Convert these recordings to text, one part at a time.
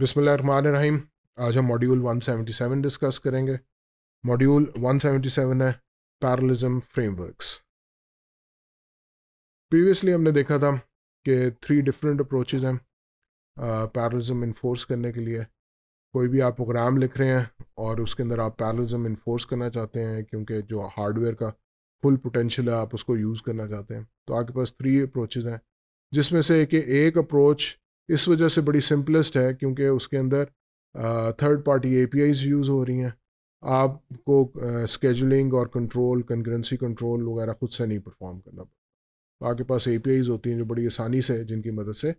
बिसमीम आज हम मॉड्यूल 177 डिस्कस करेंगे मॉड्यूल 177 है पैरलिज्म फ्रेमवर्क्स प्रीवियसली हमने देखा था कि थ्री डिफरेंट अप्रोचेज हैं पैरलिज्म इन्फोर्स करने के लिए कोई भी आप प्रोग्राम लिख रहे हैं और उसके अंदर आप पैरलिज्म इन्फोर्स करना चाहते हैं क्योंकि जो हार्डवेयर का फुल पोटेंशियल है आप उसको यूज़ करना चाहते हैं तो आपके पास थ्री अप्रोचेज हैं जिसमें से कि एक अप्रोच इस वजह से बड़ी सिंपलेस्ट है क्योंकि उसके अंदर थर्ड पार्टी ए यूज़ हो रही हैं आपको स्केजुलिंग और कंट्रोल कन्करेंसी कंट्रोल वगैरह खुद से नहीं परफॉर्म करना पड़ता तो आपके पास ए होती हैं जो बड़ी आसानी से जिनकी मदद से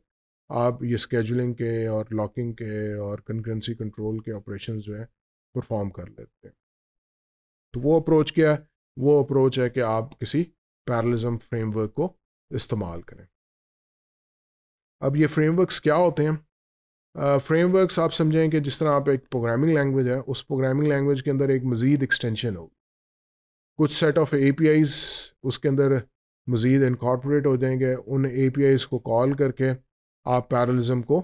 आप ये स्केजुलिंग के और लॉकिंग के और कंक्रेंसी कंट्रोल के ऑपरेशन जो हैं परफॉर्म कर लेते हैं तो वो अप्रोच क्या है वो अप्रोच है कि आप किसी पैरलिज्म फ्रेमवर्क को इस्तेमाल करें अब ये फ्रेमवर्क्स क्या होते हैं फ्रेमवर्क्स आप समझें कि जिस तरह आप एक प्रोग्रामिंग लैंग्वेज है उस प्रोग्रामिंग लैंग्वेज के अंदर एक मज़ीद एक्सटेंशन होगी कुछ सेट ऑफ ए उसके अंदर मज़ीद इनकॉर्पोरेट हो जाएंगे उन ए को कॉल करके आप पैरलिज्म को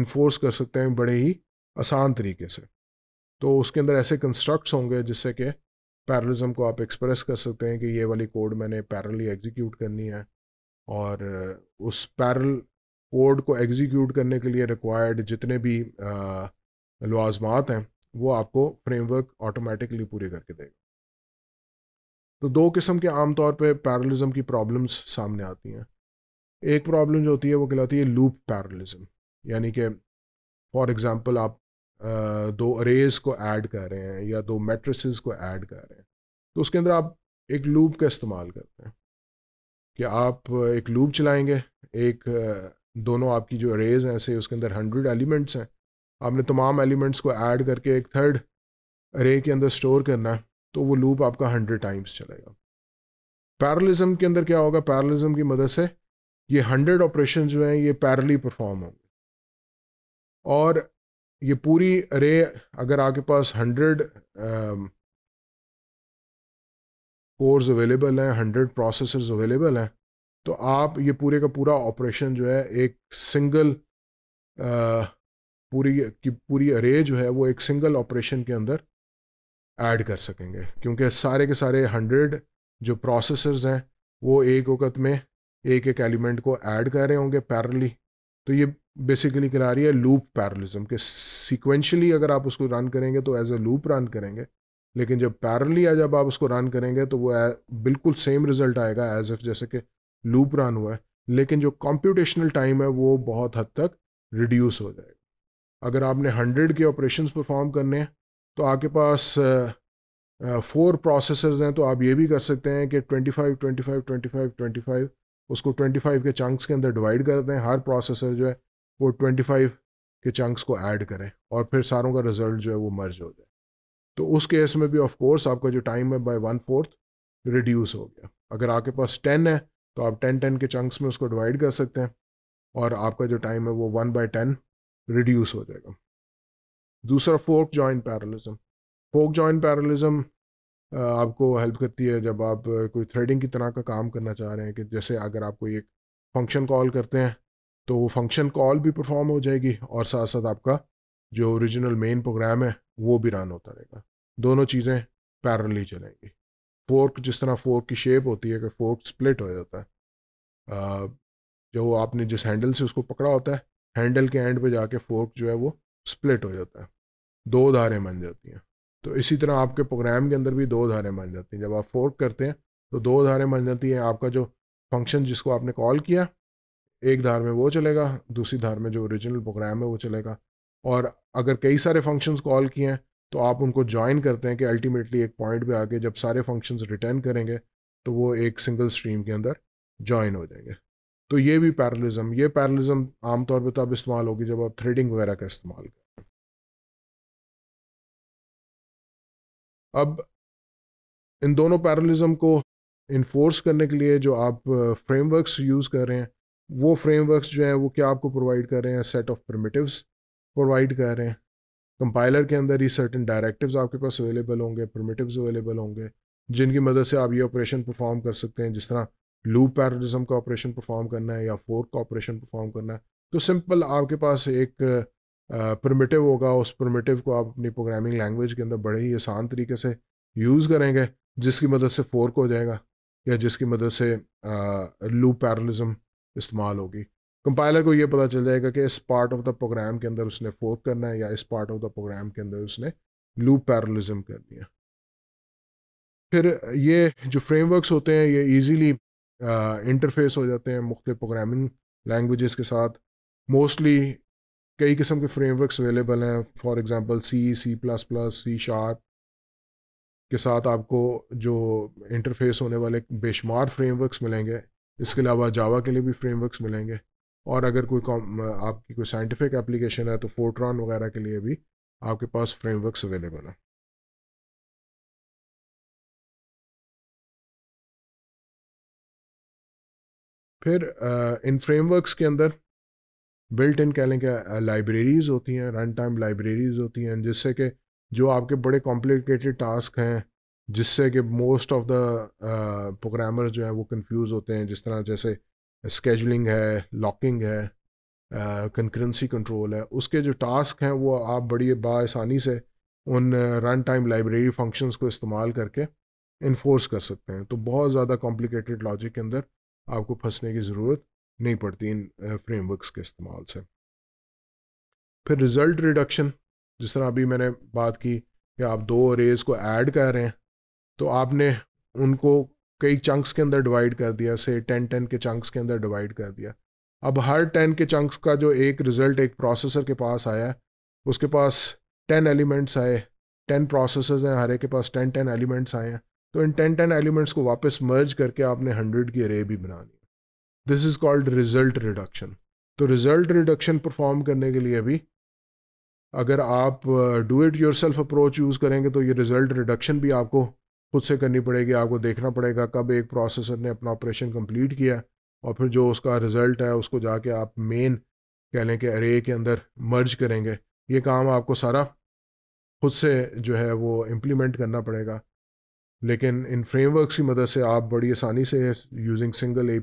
इन्फोर्स कर सकते हैं बड़े ही आसान तरीके से तो उसके अंदर ऐसे कंस्ट्रक्ट्स होंगे जिससे कि पैरलिज्म को आप एक्सप्रेस कर सकते हैं कि ये वाली कोड मैंने पैरली एग्जीक्यूट करनी है और उस पैरल कोड को एग्जीक्यूट करने के लिए रिक्वायर्ड जितने भी लवाजमात हैं वो आपको फ्रेमवर्क ऑटोमेटिकली पूरे करके देगा तो दो किस्म के आमतौर पे पैरलिज्म की प्रॉब्लम्स सामने आती हैं एक प्रॉब्लम जो होती है वो कहलाती है लूप पैरलिज्म यानी कि फॉर एग्ज़ाम्पल आप दो अरेज को ऐड कर रहे हैं या दो मेट्रिसेस को ऐड कर रहे हैं तो उसके अंदर आप एक लूप का इस्तेमाल करते हैं कि आप एक लूप चलाएंगे एक दोनों आपकी जो अरेज हैं से उसके अंदर हंड्रेड एलिमेंट्स हैं आपने तमाम एलिमेंट्स को ऐड करके एक थर्ड अरे के अंदर स्टोर करना है तो वो लूप आपका हंड्रेड टाइम्स चलेगा पैरलिज्म के अंदर क्या होगा पैरलिज्म की मदद से ये हंड्रेड ऑपरेशन जो हैं ये पैरली परफॉर्म होंगे और ये पूरी अरे अगर आपके पास हंड्रेड कोर्स अवेलेबल हैं हंड्रेड प्रोसेसर्स अवेलेबल हैं तो आप ये पूरे का पूरा ऑपरेशन जो है एक सिंगल आ, पूरी की पूरी अरे जो है वो एक सिंगल ऑपरेशन के अंदर ऐड कर सकेंगे क्योंकि सारे के सारे हंड्रेड जो प्रोसेसर्स हैं वो एक वक्त में एक एक एलिमेंट को ऐड कर रहे होंगे पैरली तो ये बेसिकली करा रही है लूप पैरलिज्म के सिक्वेंशली अगर आप उसको रन करेंगे तो एज अ लूप रन करेंगे लेकिन जब पैरली जब आप उसको रन करेंगे तो वो बिल्कुल सेम रिजल्ट आएगा एज एफ जैसे कि लूप रन हुआ है लेकिन जो कंप्यूटेशनल टाइम है वो बहुत हद तक रिड्यूस हो जाएगा अगर आपने हंड्रेड के ऑपरेशंस परफॉर्म करने हैं तो आपके पास फोर प्रोसेसर्स हैं तो आप ये भी कर सकते हैं कि twenty twenty five five twenty five twenty five उसको ट्वेंटी फाइव के चंक्स के अंदर डिवाइड कर दें हर प्रोसेसर जो है वो ट्वेंटी फाइव के चंक्स को ऐड करें और फिर सारों का रिजल्ट जो है वो मर्ज हो जाए तो उस केस में भी ऑफ कोर्स आपका जो टाइम है बाय वन फोर्थ रिड्यूस हो गया अगर आपके पास टेन है तो आप टेन टेन के चंक्स में उसको डिवाइड कर सकते हैं और आपका जो टाइम है वो वन बाई टेन रिड्यूस हो जाएगा दूसरा fork join parallelism fork join parallelism आपको हेल्प करती है जब आप कोई थ्रेडिंग की तरह का काम करना चाह रहे हैं कि जैसे अगर आप कोई एक फंक्शन कॉल करते हैं तो वो फंक्शन कॉल भी परफॉर्म हो जाएगी और साथ साथ आपका जो ओरिजिनल मेन प्रोग्राम है वो भी रन होता रहेगा दोनों चीज़ें पैरल ही चलेंगी फोर्क जिस तरह फोर्क की शेप होती है कि फोर्क स्प्लिट हो जाता है जो आपने जिस हैंडल से उसको पकड़ा होता है हैंडल के एंड पे जाके फोर्क जो है वो स्प्लिट हो जाता है दो धारें बन जाती हैं तो इसी तरह आपके प्रोग्राम के अंदर भी दो धारें बन जाती हैं जब आप फोर्क करते हैं तो दो धारें बन जाती हैं आपका जो फंक्शन जिसको आपने कॉल किया एक धार में वो चलेगा दूसरी धार में जो ओरिजिनल प्रोग्राम है वो चलेगा और अगर कई सारे फंक्शंस कॉल किए हैं तो आप उनको ज्वाइन करते हैं कि अल्टीमेटली एक पॉइंट पे आके जब सारे फंक्शंस रिटर्न करेंगे तो वो एक सिंगल स्ट्रीम के अंदर ज्वाइन हो जाएंगे तो ये भी पैरलिज्म ये पैरलिज्म आमतौर पर तब तो इस्तेमाल होगी जब आप थ्रेडिंग वगैरह का इस्तेमाल करें अब इन दोनों पैरलिज्म को इन्फोर्स करने के लिए जो आप फ्रेमवर्क्स यूज़ कर रहे हैं वो फ्रेमवर्क्स जो हैं वो क्या आपको प्रोवाइड कर रहे हैं सेट ऑफ प्रिमिटिव्स प्रोवाइड कर रहे हैं कंपाइलर के अंदर ही सर्टन डायरेक्टिव्स आपके पास अवेलेबल होंगे परमिटिव्स अवेलेबल होंगे जिनकी मदद से आप ये ऑपरेशन परफॉर्म कर सकते हैं जिस तरह लूप पैरलिज्म का ऑपरेशन परफॉर्म करना है या फोर्क का ऑपरेशन परफॉर्म करना है तो सिंपल आपके पास एक uh, होगा उस परमिटिव को आप अपनी प्रोग्रामिंग लैंग्वेज के अंदर बड़े ही आसान तरीके से यूज़ करेंगे जिसकी मदद से फोर्क हो जाएगा या जिसकी मदद से लूप पैरलिज्म इस्तेमाल होगी कंपाइलर को ये पता चल जाएगा कि इस पार्ट ऑफ द प्रोग्राम के अंदर उसने फोर्क करना है या इस पार्ट ऑफ द प्रोग्राम के अंदर उसने लूप पैरलिज्म कर दिया फिर ये जो फ्रेमवर्क्स होते हैं ये इजीली इंटरफेस हो जाते हैं मुख्त प्रोग्रामिंग लैंग्वेजेस के साथ मोस्टली कई किस्म के फ्रेमवर्क्स अवेलेबल हैं for example C C plus plus C sharp के साथ आपको जो इंटरफेस होने वाले बेशुमार फ्रेमवर्क्स मिलेंगे इसके अलावा जावा के लिए भी फ्रेमवर्क्स मिलेंगे और अगर कोई आपकी कोई साइंटिफिक एप्लीकेशन है तो फोर्ट्रॉन वगैरह के लिए भी आपके पास फ्रेमवर्क्स अवेलेबल हैं फिर इन फ्रेमवर्क्स के अंदर बिल्ट इन कह लें कि लाइब्रेरीज़ होती हैं रन टाइम लाइब्रेरीज़ होती हैं जिससे कि जो आपके बड़े कॉम्प्लिकेटेड टास्क हैं जिससे कि मोस्ट ऑफ द प्रोग्रामर जो हैं वो कंफ्यूज होते हैं जिस तरह जैसे स्केजलिंग है लॉकिंग है कंकरेंसी uh, कंट्रोल है उसके जो टास्क हैं वो आप बड़ी बासानी से उन रन टाइम लाइब्रेरी फंक्शंस को इस्तेमाल करके इन्फोर्स कर सकते हैं तो बहुत ज़्यादा कॉम्प्लिकेटेड लॉजिक के अंदर आपको फंसने की ज़रूरत नहीं पड़ती इन फ्रेमवर्क्स के इस्तेमाल से फिर रिज़ल्ट रिडक्शन जिस तरह अभी मैंने बात की कि आप दो रेज को ऐड कर रहे हैं तो आपने उनको कई चंक्स के अंदर डिवाइड कर दिया से टेन टेन के चंक्स के अंदर डिवाइड कर दिया अब हर टेन के चंक्स का जो एक रिज़ल्ट एक प्रोसेसर के पास आया उसके पास टेन एलिमेंट्स आए टेन प्रोसेसर्स हैं हर एक के पास टेन टेन एलिमेंट्स आए हैं तो इन टेन टेन एलिमेंट्स को वापस मर्ज करके आपने हंड्रेड की रे भी बना ली this is called result reduction तो रिजल्ट रिडक्शन परफॉर्म करने के लिए भी अगर आप do it yourself approach use करेंगे तो ये रिजल्ट रिडक्शन भी आपको खुद से करनी पड़ेगी आपको देखना पड़ेगा कब एक प्रोसेसर ने अपना ऑपरेशन कंप्लीट किया और फिर जो उसका रिज़ल्ट है उसको जाके आप मेन कह लें कि अरे के अंदर मर्ज करेंगे ये काम आपको सारा खुद से जो है वो इम्प्लीमेंट करना पड़ेगा लेकिन इन फ्रेमवर्क्स की मदद से आप बड़ी आसानी से यूजिंग सिंगल ए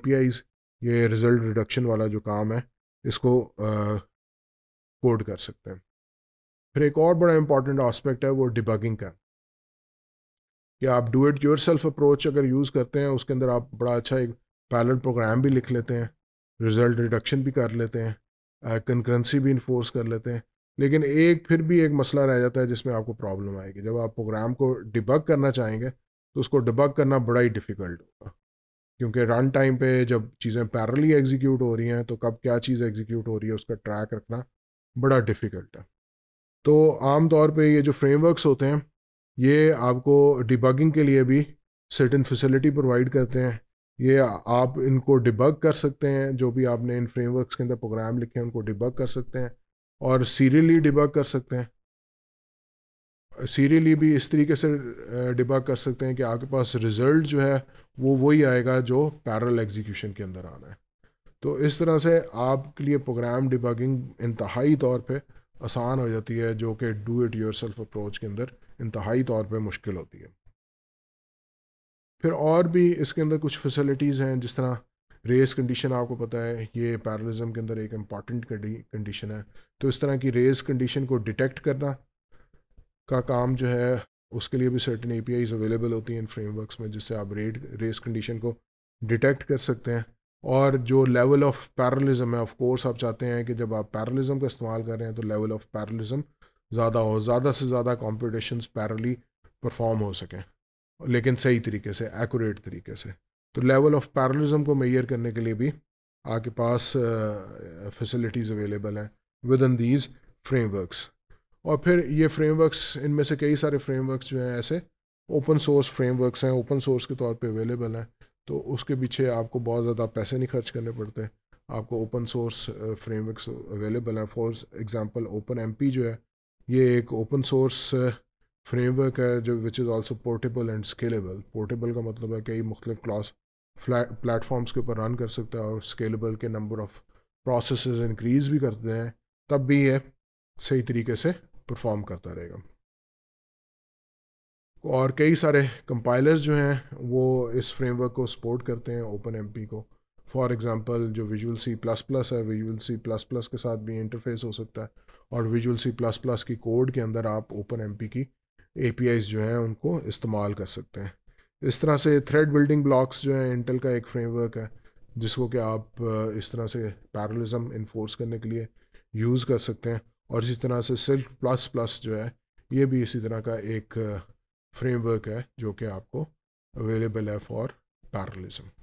ये रिज़ल्ट रिडक्शन वाला जो काम है इसको कोड कर सकते हैं फिर एक और बड़ा इंपॉर्टेंट आस्पेक्ट है वो डिबगिंग का या आप do it yourself approach अगर यूज़ करते हैं उसके अंदर आप बड़ा अच्छा एक पैलेट प्रोग्राम भी लिख लेते हैं रिजल्ट रिडक्शन भी कर लेते हैं कंकरेंसी भी इन्फोर्स कर लेते हैं लेकिन एक फिर भी एक मसला रह जाता है जिसमें आपको प्रॉब्लम आएगी जब आप प्रोग्राम को डिबग करना चाहेंगे तो उसको डिबग करना बड़ा ही डिफ़िकल्ट होगा क्योंकि रन टाइम पे जब चीज़ें पैरली एग्जीक्यूट हो रही हैं तो कब क्या चीज़ एग्जीक्यूट हो रही है उसका ट्रैक रखना बड़ा डिफ़िकल्ट है तो आम तौर पे ये जो फ्रेमवर्क्स होते हैं ये आपको डिबगिंग के लिए भी सर्टन फैसिलिटी प्रोवाइड करते हैं ये आप इनको डिबग कर सकते हैं जो भी आपने इन फ्रेमवर्क्स के अंदर प्रोग्राम लिखे हैं उनको डिबग कर सकते हैं और सीरियली डिबग कर सकते हैं सीरियली भी इस तरीके से डिबग कर सकते हैं कि आपके पास रिजल्ट जो है वो वही आएगा जो पैरल एग्जीक्यूशन के अंदर आना है तो इस तरह से आपके लिए प्रोग्राम डिबगिंग इंतहाई तौर पर आसान हो जाती है जो कि do it yourself approach के अंदर इंतहाई तौर पर मुश्किल होती है फिर और भी इसके अंदर कुछ फैसिलिटीज़ हैं जिस तरह रेस कंडीशन आपको पता है ये पैरलिज्म के अंदर एक इम्पॉर्टेंट कंडीशन है तो इस तरह की रेस कंडीशन को डिटेक्ट करना का काम जो है उसके लिए भी सर्टन ए अवेलेबल होती हैं इन फ्रेमवर्क्स में जिससे आप रेड रेस कंडीशन को डिटेक्ट कर सकते हैं और जो लेवल ऑफ पैरलिज्म है ऑफकोर्स आप चाहते हैं कि जब आप पैरलिज्म का इस्तेमाल कर रहे हैं तो लेवल ऑफ पैरलिज्म ज़्यादा हो ज़्यादा से ज़्यादा कॉम्पिटिशन पैरली परफॉर्म हो सकें लेकिन सही तरीके से एक्यूरेट तरीके से तो लेवल ऑफ पैरलिज्म को मैयर करने के लिए भी आपके पास फैसिलिटीज़ अवेलेबल हैं विद इन दीज फ्रेमवर्कस और फिर ये फ्रेमवर्कस इनमें से कई सारे फ्रेमवर्कस जो हैं ऐसे ओपन सोर्स फ्रेमवर्कस हैं ओपन सोर्स के तौर पे अवेलेबल हैं तो उसके पीछे आपको बहुत ज़्यादा पैसे नहीं खर्च करने पड़ते आपको ओपन सोर्स फ्रेमवर्कस अवेलेबल हैं फॉर एग्ज़ाम्पल ओपन एम जो है ये एक ओपन सोर्स फ्रेमवर्क है जो which is also portable and scalable portable का मतलब है कई मुख्तलिफ क्लास प्लेटफॉर्म्स के ऊपर रन कर सकता है और स्केलेबल के नंबर ऑफ प्रोसेस इंक्रीज भी करते हैं तब भी ये सही तरीके से परफॉर्म करता रहेगा और कई सारे कंपाइलर्स जो हैं वो इस फ्रेमवर्क को सपोर्ट करते हैं ओपन एम को फॉर एग्ज़ाम्पल जो विजुअल सी प्लस प्लस है विजुअल सी प्लस प्लस के साथ भी इंटरफेस हो सकता है और विजुअल सी प्लस प्लस की कोड के अंदर आप ओपन एम की ए जो हैं उनको इस्तेमाल कर सकते हैं इस तरह से थ्रेड बिल्डिंग ब्लॉक्स जो हैं इंटेल का एक फ्रेमवर्क है जिसको कि आप इस तरह से पैरलिज्म इन्फोर्स करने के लिए यूज़ कर सकते हैं और इसी तरह से सिल्क प्लस प्लस जो है ये भी इसी तरह का एक फ्रेमवर्क है जो कि आपको अवेलेबल है फॉर पैरलिज्म